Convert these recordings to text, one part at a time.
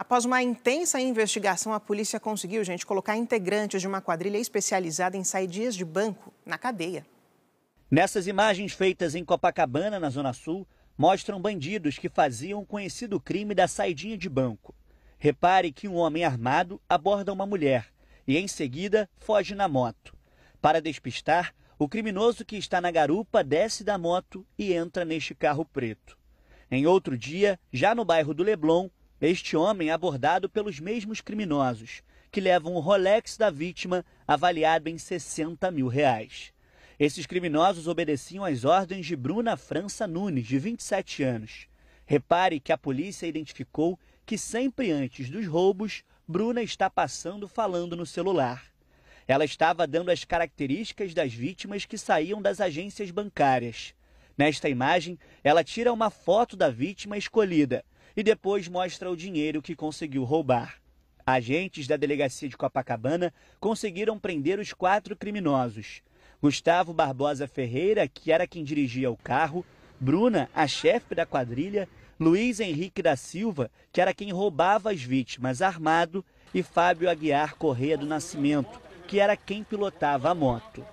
Após uma intensa investigação, a polícia conseguiu, gente, colocar integrantes de uma quadrilha especializada em saídas de banco na cadeia. Nessas imagens feitas em Copacabana, na Zona Sul, mostram bandidos que faziam o conhecido crime da saidinha de banco. Repare que um homem armado aborda uma mulher e, em seguida, foge na moto. Para despistar, o criminoso que está na garupa desce da moto e entra neste carro preto. Em outro dia, já no bairro do Leblon, este homem é abordado pelos mesmos criminosos, que levam o Rolex da vítima, avaliado em 60 mil reais. Esses criminosos obedeciam às ordens de Bruna França Nunes, de 27 anos. Repare que a polícia identificou que sempre antes dos roubos, Bruna está passando falando no celular. Ela estava dando as características das vítimas que saíam das agências bancárias. Nesta imagem, ela tira uma foto da vítima escolhida, e depois mostra o dinheiro que conseguiu roubar. Agentes da delegacia de Copacabana conseguiram prender os quatro criminosos. Gustavo Barbosa Ferreira, que era quem dirigia o carro, Bruna, a chefe da quadrilha, Luiz Henrique da Silva, que era quem roubava as vítimas armado, e Fábio Aguiar Correia do Nascimento, que era quem pilotava a moto.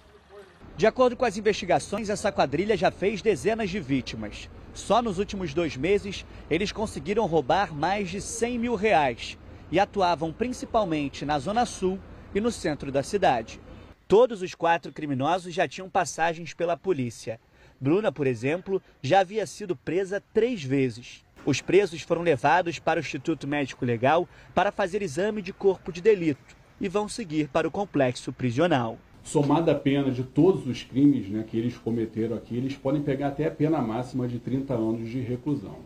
De acordo com as investigações, essa quadrilha já fez dezenas de vítimas. Só nos últimos dois meses, eles conseguiram roubar mais de 100 mil reais e atuavam principalmente na Zona Sul e no centro da cidade. Todos os quatro criminosos já tinham passagens pela polícia. Bruna, por exemplo, já havia sido presa três vezes. Os presos foram levados para o Instituto Médico Legal para fazer exame de corpo de delito e vão seguir para o complexo prisional somada a pena de todos os crimes né, que eles cometeram aqui, eles podem pegar até a pena máxima de 30 anos de reclusão.